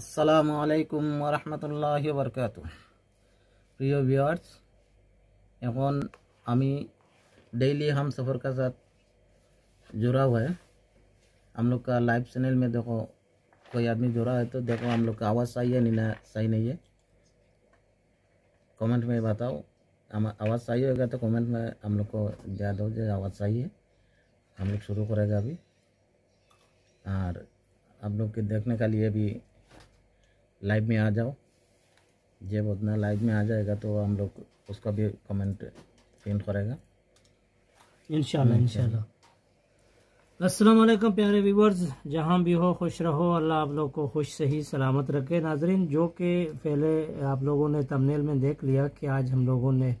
আসসালামু আলাইকুম वरक प्रिय প্রিয় एन हमी डेली हम सफ़र का साथ जुड़ा हुआ है हम लोग का लाइव चैनल में देखो कोई आदमी जुड़ा है तो देखो हम लोग का आवाज़ सही है नहीं ना सही नहीं है कमेंट में बताओ हम आवाज़ सही होगा तो कमेंट में हम लोग को याद हो जाए आवाज़ सही है हम लोग शुरू करेगा अभी और आप लोग के देखने के लिए भी लाइव में आ जाओ जब उतना लाइव में आ जाएगा तो हम लोग उसका भी कमेंट पिन करेगा इन इनशाला असलम प्यारे व्यूवर्स जहाँ भी हो खुश रहो अल्लाह आप लोग को खुश सही सलामत रखे नाजरीन जो कि पहले आप लोगों ने तमनेल में देख लिया कि आज हम लोगों ने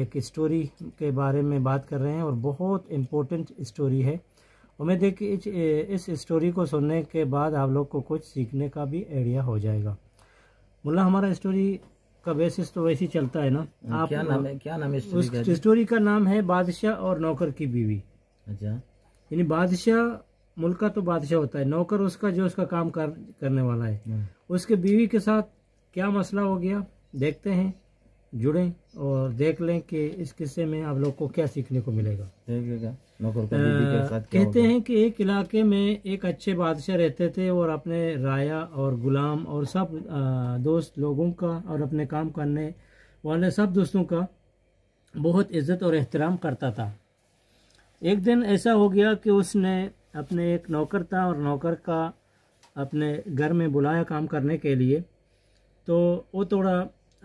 एक स्टोरी के बारे में बात कर रहे हैं और बहुत इम्पोर्टेंट स्टोरी है उम्मीद है कि इस स्टोरी को सुनने के बाद आप लोग को कुछ सीखने का भी आइडिया हो जाएगा मुला हमारा स्टोरी का बेसिस तो वैसे ही चलता है ना हाँ, आप क्या नाम है क्या नाम है स्टोरी का नाम है बादशाह और नौकर की बीवी अच्छा यानी बादशाह मुल्क का तो बादशाह होता है नौकर उसका जो उसका काम कर, करने वाला है हाँ। उसके बीवी के साथ क्या मसला हो गया देखते हैं जुड़ें और देख लें कि इस किस्से में आप लोग को क्या सीखने को मिलेगा देखिएगा कहते हैं कि एक इलाके में एक अच्छे बादशाह रहते थे और अपने राया और गुलाम और सब दोस्त लोगों का और अपने काम करने वाले सब दोस्तों का बहुत इज्जत और एहतराम करता था एक दिन ऐसा हो गया कि उसने अपने एक नौकर था और नौकर का अपने घर में बुलाया काम करने के लिए तो वो थोड़ा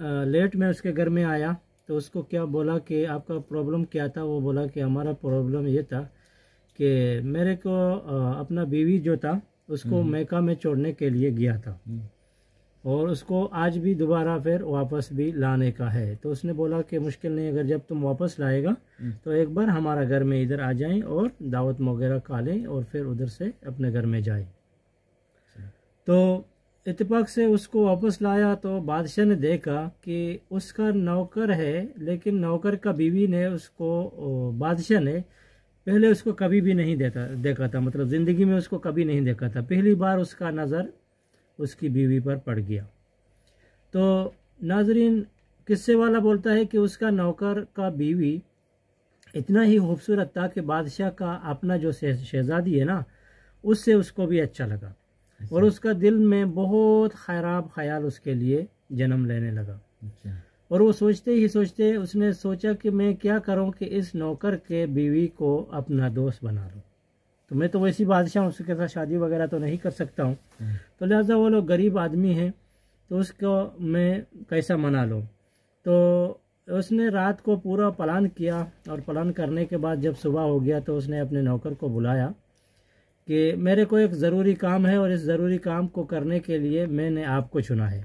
लेट मैं उसके घर में आया तो उसको क्या बोला कि आपका प्रॉब्लम क्या था वो बोला कि हमारा प्रॉब्लम ये था कि मेरे को आ, अपना बीवी जो था उसको हम्म। मैका में छोड़ने के लिए गया था हम्म। और उसको आज भी दोबारा फिर वापस भी लाने का है तो उसने बोला कि मुश्किल नहीं अगर जब तुम वापस लाएगा हम्म। तो एक बार हमारा घर में इधर आ जाएं और दावत वगैरह खा लें और फिर उधर से अपने घर में जाएं अच्छा। तो इतफाक से उसको वापस लाया तो बादशाह ने देखा कि उसका नौकर है लेकिन नौकर का बीवी ने उसको बादशाह ने पहले उसको कभी भी नहीं देता देखा था मतलब ज़िंदगी में उसको कभी नहीं देखा था पहली बार उसका नज़र उसकी बीवी पर पड़ गया तो नाजरीन किस्से वाला बोलता है कि उसका नौकर का बीवी इतना ही खूबसूरत था कि बादशाह का अपना जो शहजादी है ना उससे उसको भी अच्छा लगा और उसका दिल में बहुत खराब ख्याल उसके लिए जन्म लेने लगा अच्छा। और वो सोचते ही सोचते उसने सोचा कि मैं क्या करूं कि इस नौकर के बीवी को अपना दोस्त बना लूं तो मैं तो वैसी बादशाह हूँ उसके साथ शादी वगैरह तो नहीं कर सकता हूँ हाँ। तो लिहाजा वो लोग गरीब आदमी हैं तो उसको मैं कैसा मना लूं तो उसने रात को पूरा प्लान किया और प्लान करने के बाद जब सुबह हो गया तो उसने अपने नौकर को बुलाया कि मेरे को एक ज़रूरी काम है और इस ज़रूरी काम को करने के लिए मैंने आपको चुना है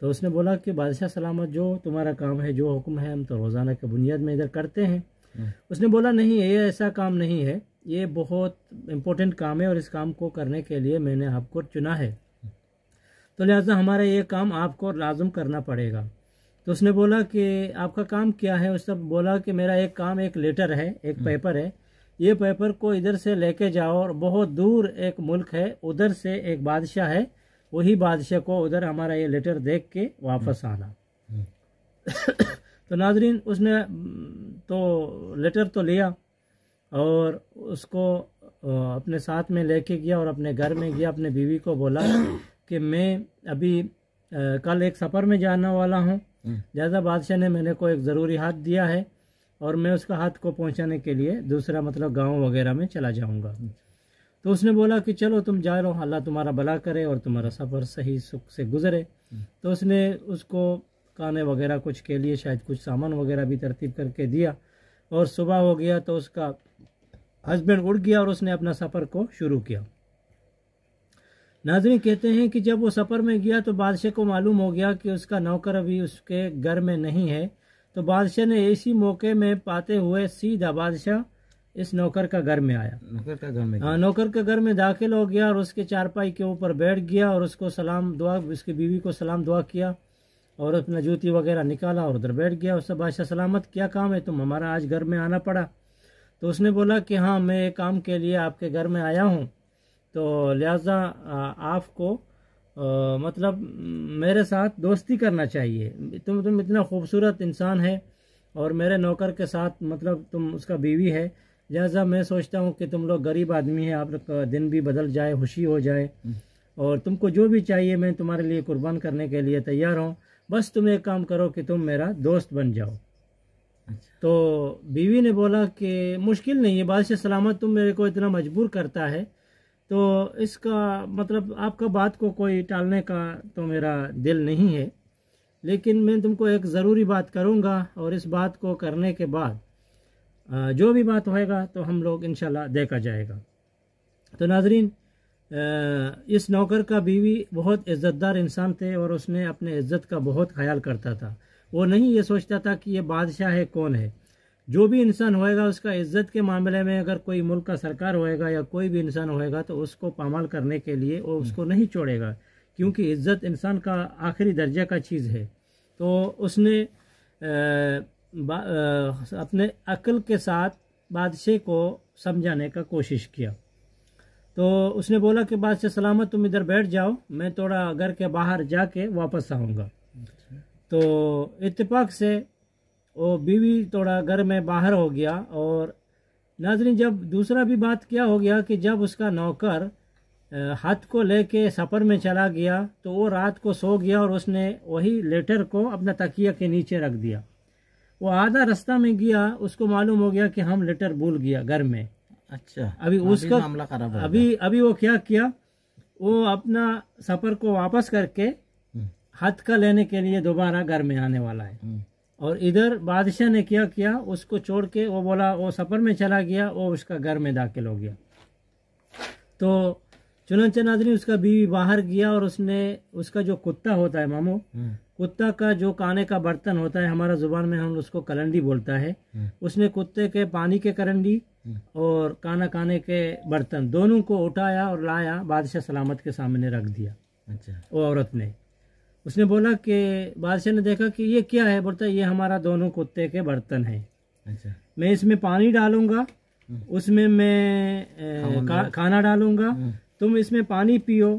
तो उसने बोला कि बादशाह सलामत जो तुम्हारा काम है जो हुक्म है हम तो रोज़ाना के बुनियाद में इधर करते हैं हम्म। उसने बोला नहीं ये ऐसा काम नहीं है ये बहुत इम्पोर्टेंट काम है और इस काम को करने के लिए मैंने आपको चुना है तो लिहाजा हमारा ये काम आपको लाजम करना पड़ेगा तो उसने बोला कि आपका काम क्या है उसने बोला कि मेरा एक काम एक लेटर है एक पेपर हम्म। है ये पेपर को इधर से लेके जाओ और बहुत दूर एक मुल्क है उधर से एक बादशाह है वही बादशाह को उधर हमारा ये लेटर देख के वापस हम्म। आना हम्म। तो नाजरीन उसने तो लेटर तो लिया और उसको अपने साथ में लेके गया और अपने घर में गया अपने बीवी को बोला कि मैं अभी कल एक सफ़र में जाने वाला हूँ हम्म। जैसा बादशाह ने मैंने को एक ज़रूरी हाथ दिया है और मैं उसका हाथ को पहुंचाने के लिए दूसरा मतलब गांव वगैरह में चला जाऊंगा तो उसने बोला कि चलो तुम जा रहो अल्लाह तुम्हारा भला करे और तुम्हारा सफ़र सही सुख से गुजरे तो उसने उसको काने वगैरह कुछ के लिए शायद कुछ सामान वगैरह भी तरतीब करके दिया और सुबह हो गया तो उसका हस्बैंड उड़ गया और उसने अपना सफ़र को शुरू किया नाजरी कहते हैं कि जब वो सफ़र में गया तो बादशाह को मालूम हो गया कि उसका नौकर अभी उसके घर में नहीं है तो बादशाह ने इसी मौके में पाते हुए सीधा बादशाह इस नौकर का घर में आया नौकर का घर में आ, हाँ, नौकर के घर में दाखिल हो गया और उसके चारपाई के ऊपर बैठ गया और उसको सलाम दुआ उसकी बीवी को सलाम दुआ किया और अपना जूती वगैरह निकाला और उधर बैठ गया उससे बादशाह सलामत क्या काम है तुम हमारा आज घर में आना पड़ा तो उसने बोला कि हाँ मैं एक काम के लिए आपके घर में आया हूँ तो लिहाजा आपको मतलब मेरे साथ दोस्ती करना चाहिए तुम तुम इतना खूबसूरत इंसान है और मेरे नौकर के साथ मतलब तुम उसका बीवी है लिहाजा मैं सोचता हूँ कि तुम लोग गरीब आदमी है आप लोग का दिन भी बदल जाए खुशी हो जाए और तुमको जो भी चाहिए मैं तुम्हारे लिए कुर्बान करने के लिए तैयार हूँ बस तुम एक काम करो कि तुम मेरा दोस्त बन जाओ अच्छा। तो बीवी ने बोला कि मुश्किल नहीं है बादशाह सलामत तुम मेरे को इतना मजबूर करता है तो इसका मतलब आपका बात को कोई टालने का तो मेरा दिल नहीं है लेकिन मैं तुमको एक ज़रूरी बात करूँगा और इस बात को करने के बाद जो भी बात होएगा तो हम लोग इन देखा जाएगा तो नाजरीन इस नौकर का बीवी बहुत इज़्ज़तदार इंसान थे और उसने अपने इज़्ज़त का बहुत ख्याल करता था वो नहीं ये सोचता था कि ये बादशाह है कौन है जो भी इंसान होएगा उसका इज्जत के मामले में अगर कोई मुल्क का सरकार होएगा या कोई भी इंसान होएगा तो उसको पामाल करने के लिए वो उसको हम्म। नहीं छोड़ेगा क्योंकि इज्जत इंसान का आखिरी दर्जे का चीज़ है तो उसने आ, आ, अपने अक्ल के साथ बादशाह को समझाने का कोशिश किया तो उसने बोला कि बादशाह सलामत तुम इधर बैठ जाओ मैं थोड़ा घर के बाहर जाके वापस आऊँगा अच्छा। तो इतफाक से वो बीवी थोड़ा घर में बाहर हो गया और नाजरीन जब दूसरा भी बात क्या हो गया कि जब उसका नौकर हाथ को लेके सफ़र में चला गया तो वो रात को सो गया और उसने वही लेटर को अपना तकिया के नीचे रख दिया वो आधा रास्ता में गया उसको मालूम हो गया कि हम लेटर भूल गया घर में अच्छा अभी तो उसका मामला खराब अभी अभी वो क्या किया वो अपना सफ़र को वापस करके हम्म। हाथ का लेने के लिए दोबारा घर में आने वाला है हम्म। और इधर बादशाह ने क्या किया उसको छोड़ के वो बोला वो सफ़र में चला गया वो उसका घर में दाखिल हो गया तो चुनंचा नादरी उसका बीवी बाहर गया और उसने उसका जो कुत्ता होता है मामू हम्म। कुत्ता का जो काने का बर्तन होता है हमारा जुबान में हम उसको कलंडी बोलता है हम्म। उसने कुत्ते के पानी के करंडी हम्म। और काना काने के बर्तन दोनों को उठाया और लाया बादशाह सलामत के सामने रख दिया अच्छा वो औरत ने उसने बोला कि बादशाह ने देखा कि ये क्या है बोलता ये हमारा दोनों कुत्ते के बर्तन है अच्छा मैं इसमें पानी डालूंगा हम्म। उसमें मैं का, खाना डालूंगा हम्म। तुम इसमें पानी पियो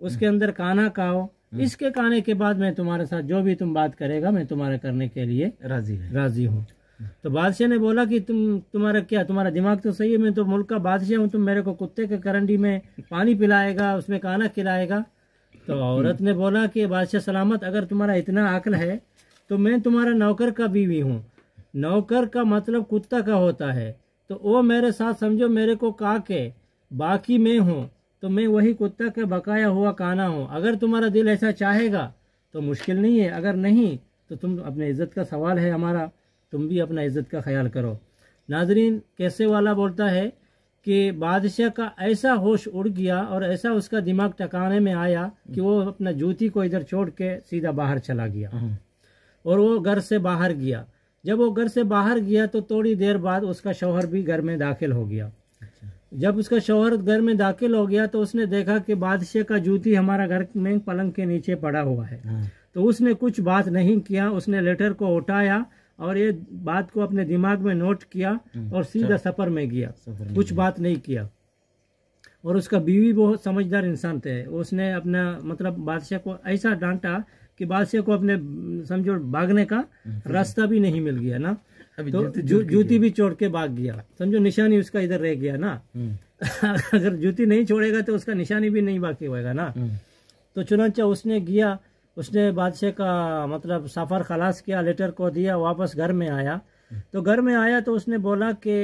उसके हम्म। अंदर खाना खाओ इसके खाने के बाद मैं तुम्हारे साथ जो भी तुम बात करेगा मैं तुम्हारे करने के लिए राजी राजी हूँ तो बादशाह ने बोला कि तुम तुम्हारा क्या तुम्हारा दिमाग तो सही है मैं तो मुल्क का बादशाह हूँ तुम मेरे को कुत्ते के करंडी में पानी पिलाएगा उसमें खाना खिलाएगा तो औरत ने बोला कि बादशाह सलामत अगर तुम्हारा इतना अकल है तो मैं तुम्हारा नौकर का बीवी हूँ नौकर का मतलब कुत्ता का होता है तो वो मेरे साथ समझो मेरे को का के बाकी मैं हूँ तो मैं वही कुत्ता का बकाया हुआ काना हूँ अगर तुम्हारा दिल ऐसा चाहेगा तो मुश्किल नहीं है अगर नहीं तो तुम अपने इज्जत का सवाल है हमारा तुम भी अपना इज्जत का ख्याल करो नाजरीन कैसे वाला बोलता है कि बादशाह का ऐसा होश उड़ गया और ऐसा उसका दिमाग टकाने में आया कि वो अपना जूती को इधर छोड़ के सीधा बाहर चला गया हम्म। और वो घर से बाहर गया जब वो घर से बाहर गया तो थोड़ी देर बाद उसका शौहर भी घर में दाखिल हो गया अच्छा। जब उसका शौहर घर में दाखिल हो गया तो उसने देखा कि बादशाह का जूती हमारा घर में पलंग के नीचे पड़ा हुआ है हाँ। तो उसने कुछ बात नहीं किया उसने लेटर को उठाया और ये बात को अपने दिमाग में नोट किया हम्म। और सीधा अच्छा। सफर में गया सफर कुछ बात नहीं किया और उसका बीवी बहुत समझदार इंसान थे उसने अपना मतलब बादशाह को ऐसा डांटा कि बादशाह को अपने समझो भागने का हम्म। रास्ता भी नहीं मिल गया ना तो जूती भी छोड़ के भाग गया समझो निशानी उसका इधर रह गया ना हम्म। अगर जूती नहीं छोड़ेगा तो उसका निशानी भी नहीं बाकी होगा ना तो चुनाचा उसने गया उसने बादशाह का मतलब सफ़र खलास किया लेटर को दिया वापस घर में आया तो घर में आया तो उसने बोला कि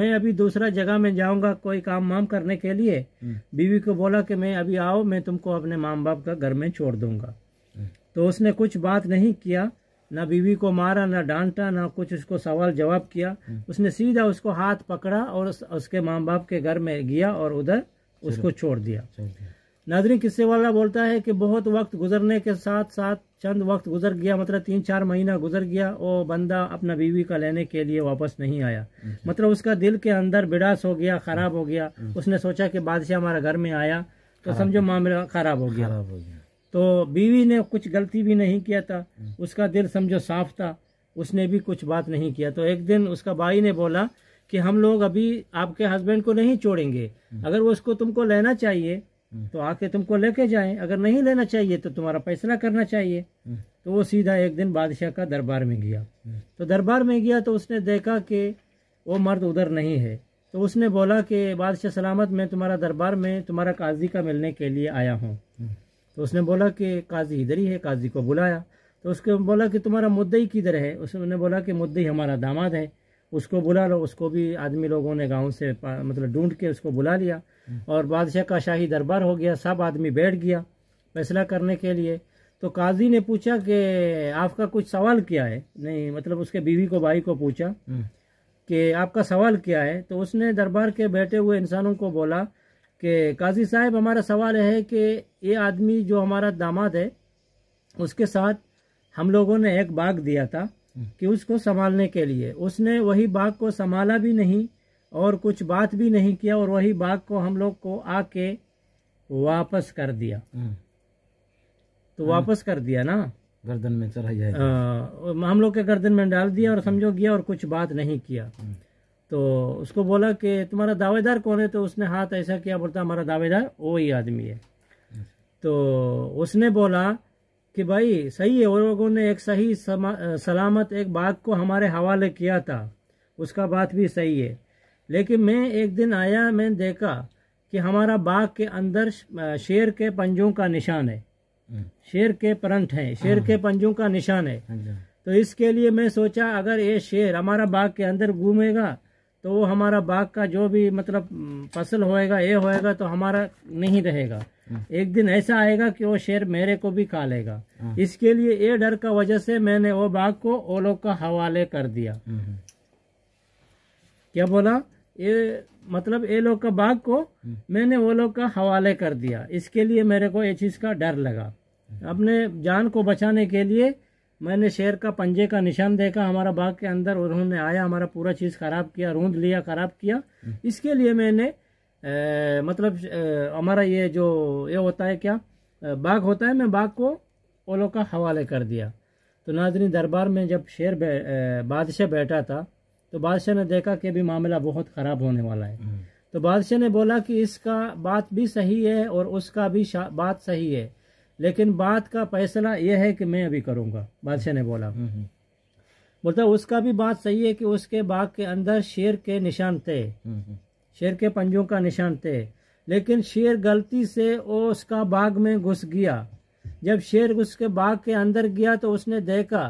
मैं अभी दूसरा जगह में जाऊंगा कोई काम वाम करने के लिए हम्म। बीवी को बोला कि मैं अभी आओ मैं तुमको अपने माम बाप का घर में छोड़ दूंगा हम्म। तो उसने कुछ बात नहीं किया ना बीवी को मारा ना डांटा ना कुछ उसको सवाल जवाब किया हम्म। उसने सीधा उसको हाथ पकड़ा और उसके माँ बाप के घर में गया और उधर उसको छोड़ दिया नाजरीन किस्से वाला बोलता है कि बहुत वक्त गुजरने के साथ साथ चंद वक्त गुजर गया मतलब तीन चार महीना गुजर गया और बंदा अपना बीवी का लेने के लिए वापस नहीं आया अच्छा। मतलब उसका दिल के अंदर बिड़ास हो गया खराब हो गया अच्छा। उसने सोचा कि बादशाह हमारा घर में आया तो समझो मामला खराब हो गया खराब हो गया तो बीवी ने कुछ गलती भी नहीं किया था हम्म। उसका दिल समझो साफ था उसने भी कुछ बात नहीं किया तो एक दिन उसका भाई ने बोला कि हम लोग अभी आपके हस्बैंड को नहीं छोड़ेंगे हम्म। अगर वो उसको तुमको लेना चाहिए हम्म। तो आके तुमको लेके जाए अगर नहीं लेना चाहिए तो तुम्हारा फैसला करना चाहिए हम्म। तो वो सीधा एक दिन बादशाह का दरबार में गया हम्म। तो दरबार में गया तो उसने देखा कि वो मर्द उधर नहीं है तो उसने बोला कि बादशाह सलामत मैं तुम्हारा दरबार में तुम्हारा काजी का मिलने के लिए आया हूँ तो उसने बोला कि काजी इधर ही है काजी को बुलाया तो उसको बोला कि तुम्हारा मुद्दई किधर है उसने बोला कि मुद्दई हमारा दामाद है उसको बुला लो उसको भी आदमी लोगों ने गांव से मतलब ढूंढ के उसको बुला लिया और बादशाह का शाही दरबार हो गया सब आदमी बैठ गया फैसला करने के लिए तो काजी ने पूछा कि आपका कुछ सवाल क्या है नहीं मतलब उसके बीवी को भाई को पूछा हम्म। कि आपका सवाल क्या है तो उसने दरबार के बैठे हुए इंसानों को बोला कि काजी साहब हमारा सवाल है कि ये आदमी जो हमारा दामाद है उसके साथ हम लोगों ने एक बाग दिया था कि उसको संभालने के लिए उसने वही बाघ को संभाला भी नहीं और कुछ बात भी नहीं किया और वही बाघ को हम लोग को आके वापस कर दिया हम्म। तो वापस कर दिया ना गर्दन में चढ़ाई जाएगा हम लोग के गर्दन में डाल दिया और हम्म। समझो गया और कुछ बात नहीं किया हम्म। तो उसको बोला कि तुम्हारा दावेदार कौन है तो उसने हाथ ऐसा किया बोलता हमारा दावेदार वही आदमी है अच्छा। तो उसने बोला कि भाई सही है वो लोगों ने एक सही सलामत एक बाग को हमारे हवाले किया था उसका बात भी सही है लेकिन मैं एक दिन आया मैंने देखा कि हमारा बाग के अंदर शेर के पंजों का निशान है हम्म। शेर के परंट हैं शेर के हाँ। पंजों का निशान है हाँ तो इसके लिए मैं सोचा अगर ये शेर हमारा बाग के अंदर घूमेगा तो वो हमारा बाग का जो भी मतलब फसल होएगा ये होएगा तो हमारा नहीं रहेगा एक दिन ऐसा आएगा कि वो शेर मेरे को भी खा लेगा हाँ। इसके लिए ये डर का वजह से मैंने वो बाघ को ओलो का हवाले कर दिया हम्म, हम्म। क्या बोला ये मतलब ये लोग का बाघ को हम्म। मैंने वो लोग का हवाले कर दिया इसके लिए मेरे को ये चीज़ का डर लगा अपने जान को बचाने के लिए मैंने शेर का पंजे का निशान देखा हमारा बाग के अंदर उन्होंने आया हमारा पूरा चीज़ खराब किया रूंद लिया खराब किया इसके लिए मैंने आ, मतलब हमारा ये जो ये होता है क्या बाघ होता है मैं बाघ को ओलो का हवाले कर दिया तो नाजरी दरबार में जब शेर बादशाह बैठा था तो बादशाह ने देखा कि अभी मामला बहुत ख़राब होने वाला है हम्म। तो बादशाह ने बोला कि इसका बात भी सही है और उसका भी बात सही है लेकिन बात का फैसला यह है कि मैं अभी करूँगा बादशाह ने बोला हम्म, हम्म। बोलता उसका भी बात सही है कि उसके बाग के अंदर शेर के निशान थे शेर के पंजों का निशान थे लेकिन शेर गलती से वो उसका बाग में घुस गया जब शेर उसके बाग के अंदर गया तो उसने देखा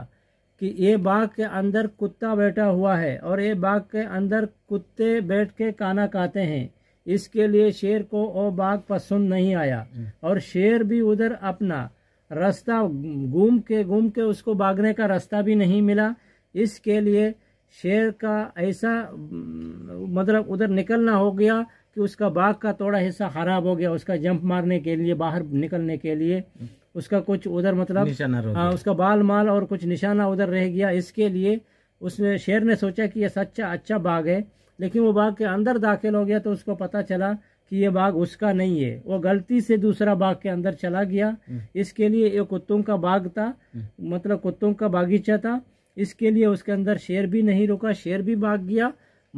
कि ये बाग के अंदर कुत्ता बैठा हुआ है और ये बाग के अंदर कुत्ते बैठ के काना खाते हैं इसके लिए शेर को वो बाग पसंद नहीं आया और शेर भी उधर अपना रास्ता घूम के घूम के उसको भागने का रास्ता भी नहीं मिला इसके लिए शेर का ऐसा मतलब उधर निकलना हो गया कि उसका बाघ का थोड़ा हिस्सा खराब हो गया उसका जंप मारने के लिए बाहर निकलने के लिए उसका कुछ उधर मतलब आ, हाँ, उसका बाल माल और कुछ निशाना उधर रह गया इसके लिए उसने शेर ने सोचा कि यह सच्चा अच्छा बाघ है लेकिन वो बाघ के अंदर दाखिल हो गया तो उसको पता चला कि ये बाघ उसका नहीं है वो गलती से दूसरा बाघ के अंदर चला गया हम्म। इसके लिए ये कुत्तों का बाघ था हम्म। मतलब कुत्तों का बागीचा था इसके लिए उसके अंदर शेर भी नहीं रुका शेर भी भाग गया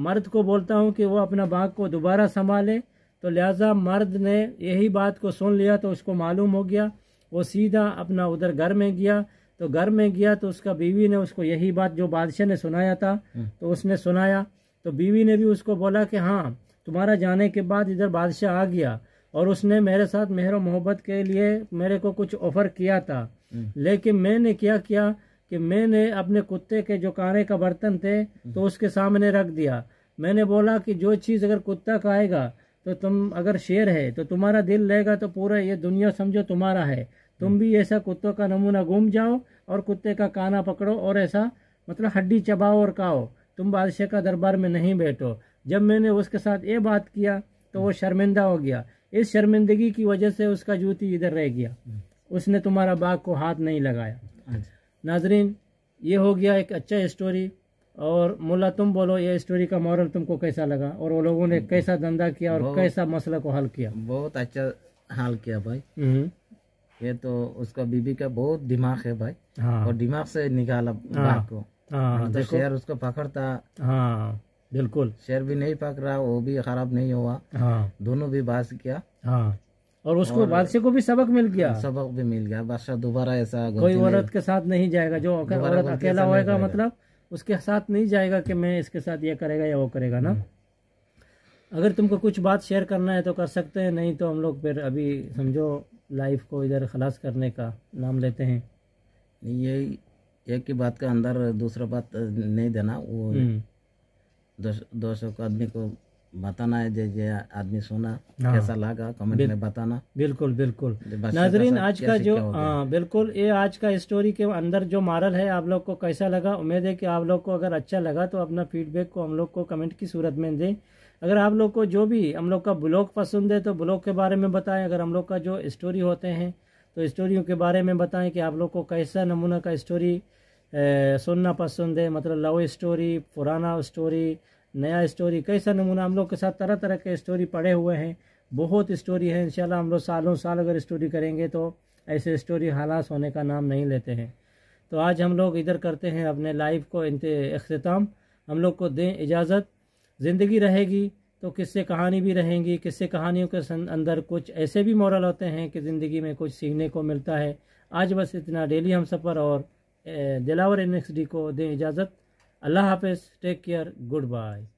मर्द को बोलता हूँ कि वो अपना बाग को दोबारा संभाले तो लिहाजा मर्द ने यही बात को सुन लिया तो उसको मालूम हो गया वो सीधा अपना उधर घर में गया तो घर में गया तो उसका बीवी ने उसको यही बात जो बादशाह ने सुनाया था हम्म। तो उसने सुनाया तो बीवी ने भी उसको बोला कि हाँ तुम्हारा जाने के बाद इधर बादशाह आ गया और उसने मेरे साथ मेहर मोहब्बत के लिए मेरे को कुछ ऑफ़र किया था हम्म। लेकिन मैंने क्या किया कि मैंने अपने कुत्ते के जो काने का बर्तन थे तो उसके सामने रख दिया मैंने बोला कि जो चीज़ अगर कुत्ता खाएगा तो तुम अगर शेर है तो तुम्हारा दिल रहेगा तो पूरा ये दुनिया समझो तुम्हारा है तुम भी ऐसा कुत्तों का नमूना घूम जाओ और कुत्ते का काना पकड़ो और ऐसा मतलब हड्डी चबाओ और काओ तुम बादशाह का दरबार में नहीं बैठो जब मैंने उसके साथ ये बात किया तो वो शर्मिंदा हो गया इस शर्मिंदगी की वजह से उसका जूती इधर रह गया हम्म। उसने तुम्हारा बाग को हाथ नहीं लगाया अच्छा। नाजरीन ये हो गया एक अच्छा स्टोरी और मुला तुम बोलो ये स्टोरी का मॉरल तुमको कैसा लगा और वो लोगों ने कैसा धंधा किया और कैसा मसला को हल किया बहुत अच्छा हल किया भाई हम्म। ये तो उसका बीबी का बहुत दिमाग है भाई हाँ। और दिमाग से निकाला हाँ। को हाँ। तो शेर उसको पकड़ता हाँ। बिल्कुल शेर भी नहीं पकड़ा वो भी खराब नहीं हुआ हाँ। दोनों भी बास किया हाँ। और उसको बादशाह को भी सबक मिल गया सबक भी मिल गया बादशाह दोबारा ऐसा कोई औरत के साथ नहीं जाएगा जो औरत अकेला होएगा मतलब उसके साथ नहीं जाएगा कि मैं इसके साथ ये करेगा या वो करेगा ना हम्म। अगर तुमको कुछ बात शेयर करना है तो कर सकते हैं नहीं तो हम लोग फिर अभी समझो लाइफ को इधर खलास करने का नाम लेते हैं ये एक ही बात का अंदर दूसरा बात नहीं देना वो हम्म। दो सौ आदमी को बताना है जैसे आदमी सुना हाँ। कैसा लगा कमेंट में बताना बिल्कुल बिल्कुल नाजरीन आज का जो आ, हाँ, बिल्कुल ये आज का स्टोरी के अंदर जो मारल है आप लोग को कैसा लगा उम्मीद है कि आप लोग को अगर अच्छा लगा तो अपना फीडबैक को हम लोग को कमेंट की सूरत में दें अगर आप लोग को जो भी हम लोग का ब्लॉग पसंद है तो ब्लॉग के बारे में बताएं अगर हम लोग का जो स्टोरी होते हैं तो स्टोरियों के बारे में बताएं कि आप लोग को कैसा नमूना का स्टोरी सुनना पसंद है मतलब लव स्टोरी पुराना स्टोरी नया स्टोरी कैसा नमूना हम लोग के साथ तरह तरह के स्टोरी पड़े हुए हैं बहुत स्टोरी है इंशाल्लाह हम लोग सालों साल अगर स्टोरी करेंगे तो ऐसे स्टोरी हालास होने का नाम नहीं लेते हैं तो आज हम लोग इधर करते हैं अपने लाइफ को अख्ताम हम लोग को दें इजाज़त ज़िंदगी रहेगी तो किससे कहानी भी रहेंगी किससे कहानियों के अंदर कुछ ऐसे भी मॉरल होते हैं कि ज़िंदगी में कुछ सीखने को मिलता है आज बस इतना डेली हम सफ़र और दिलावर एन को दें इजाज़त Allah Hafiz. Take care. Goodbye.